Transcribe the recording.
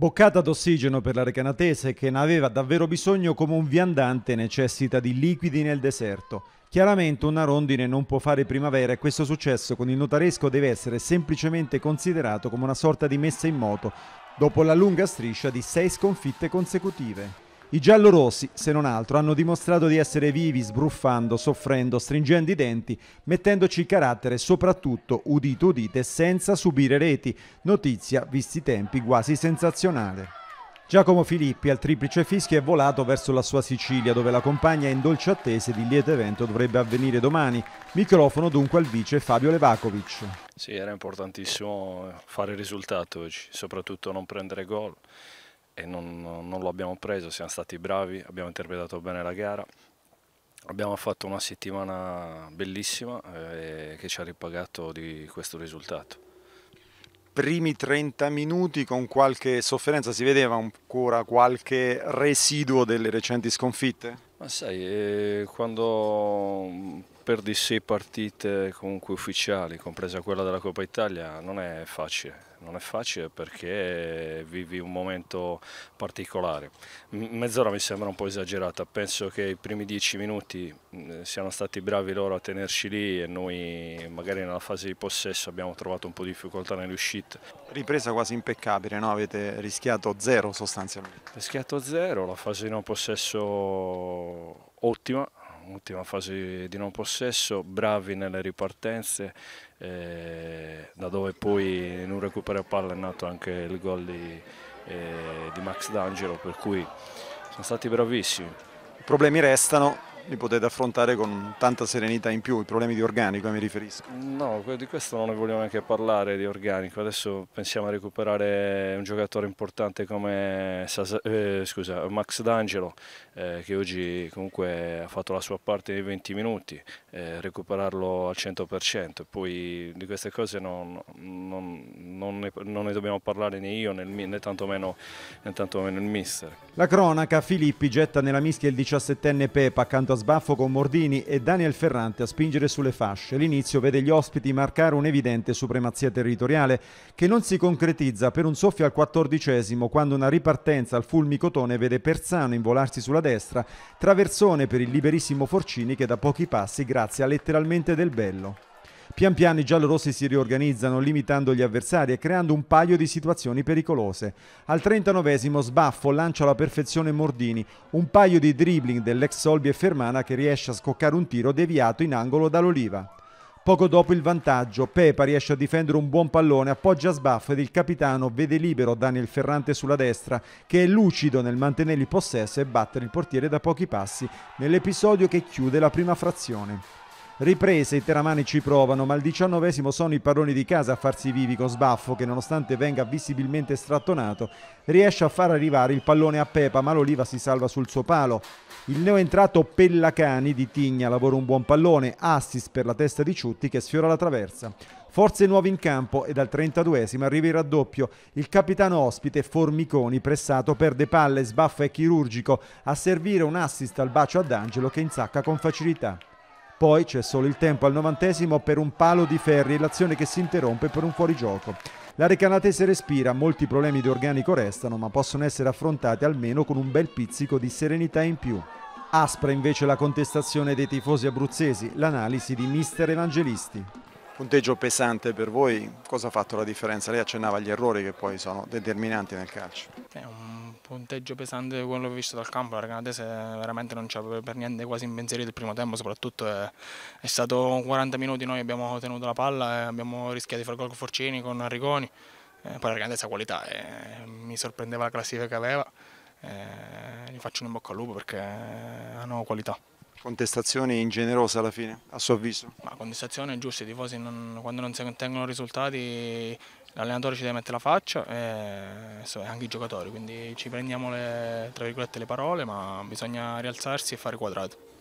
Boccata d'ossigeno per la recanatese che ne aveva davvero bisogno come un viandante necessita di liquidi nel deserto. Chiaramente una rondine non può fare primavera e questo successo con il notaresco deve essere semplicemente considerato come una sorta di messa in moto dopo la lunga striscia di sei sconfitte consecutive. I giallorossi, se non altro, hanno dimostrato di essere vivi, sbruffando, soffrendo, stringendo i denti, mettendoci il carattere, soprattutto, udito udite, senza subire reti, notizia, visti i tempi, quasi sensazionale. Giacomo Filippi al triplice fischio è volato verso la sua Sicilia, dove la compagna è in dolce attesa di lieto evento dovrebbe avvenire domani. Microfono dunque al vice Fabio Levakovic. Sì, era importantissimo fare il risultato oggi, soprattutto non prendere gol e non, non lo abbiamo preso, siamo stati bravi, abbiamo interpretato bene la gara. Abbiamo fatto una settimana bellissima eh, che ci ha ripagato di questo risultato primi 30 minuti con qualche sofferenza, si vedeva ancora qualche residuo delle recenti sconfitte? Ma sai, eh, quando per sei partite comunque ufficiali, compresa quella della Coppa Italia, non è facile. Non è facile perché vivi un momento particolare. Mezz'ora mi sembra un po' esagerata, penso che i primi dieci minuti siano stati bravi loro a tenerci lì e noi magari nella fase di possesso abbiamo trovato un po' di difficoltà nelle uscite. Ripresa quasi impeccabile, no? avete rischiato zero sostanzialmente. Rischiato zero, la fase di non possesso ottima, ultima fase di non possesso, bravi nelle ripartenze, eh, da dove poi in un recupero a palla è nato anche il gol di, eh, di Max D'Angelo, per cui sono stati bravissimi. I problemi restano, li potete affrontare con tanta serenità in più, i problemi di organico eh, mi riferisco. No, di questo non ne vogliamo neanche parlare di organico, adesso pensiamo a recuperare un giocatore importante come eh, scusa, Max D'Angelo eh, che oggi comunque ha fatto la sua parte nei 20 minuti, eh, recuperarlo al 100%, poi di queste cose non, non, non, ne, non ne, dobbiamo parlare né io né, né tantomeno, né tantomeno il mister. La cronaca Filippi getta nella mischia il 17enne Pepa accanto a sbaffo con Mordini e Daniel Ferrante a spingere sulle fasce. L'inizio vede gli ospiti marcare un'evidente supremazia territoriale che non si concretizza per un soffio al quattordicesimo quando una ripartenza al fulmicotone vede Persano involarsi sulla destra, traversone per il liberissimo Forcini che da pochi passi grazia letteralmente del bello. Pian piano i giallorossi si riorganizzano limitando gli avversari e creando un paio di situazioni pericolose. Al 39 sbaffo lancia alla perfezione Mordini, un paio di dribbling dell'ex Solbi e Fermana che riesce a scoccare un tiro deviato in angolo dall'Oliva. Poco dopo il vantaggio, Pepa riesce a difendere un buon pallone, appoggia sbaffo ed il capitano vede libero Daniel Ferrante sulla destra, che è lucido nel mantenere il possesso e battere il portiere da pochi passi, nell'episodio che chiude la prima frazione. Riprese, i teramani ci provano, ma al diciannovesimo sono i padroni di casa a farsi vivi con sbaffo che nonostante venga visibilmente strattonato riesce a far arrivare il pallone a Pepa ma l'Oliva si salva sul suo palo. Il neoentrato Pellacani di Tigna lavora un buon pallone, assist per la testa di Ciutti che sfiora la traversa. Forze nuove in campo e dal 32esimo arriva il raddoppio. Il capitano ospite Formiconi pressato perde palle, sbaffo e chirurgico a servire un assist al bacio ad Angelo che insacca con facilità. Poi c'è solo il tempo al novantesimo per un palo di ferri, l'azione che si interrompe per un fuorigioco. La Recanatese respira, molti problemi di organico restano, ma possono essere affrontati almeno con un bel pizzico di serenità in più. Aspra invece la contestazione dei tifosi abruzzesi, l'analisi di mister Evangelisti. Punteggio pesante per voi, cosa ha fatto la differenza? Lei accennava agli errori che poi sono determinanti nel calcio. È un punteggio pesante di quello che ho visto dal campo, la canadese veramente non c'è per niente quasi impensierito il primo tempo, soprattutto è, è, stato 40 minuti noi abbiamo tenuto la palla, e abbiamo rischiato di fare gol con Forcini, con Arrigoni, eh, poi la canadese ha qualità, eh, mi sorprendeva la classifica che aveva, eh, gli faccio un bocca al lupo perché hanno qualità. Contestazioni ingenerose alla fine, a suo avviso? Ma è giusta, i tifosi non, quando non si ottengono risultati l'allenatore ci deve mettere la faccia eh, e anche i giocatori, quindi ci prendiamo le, le parole, ma bisogna rialzarsi e fare quadrato.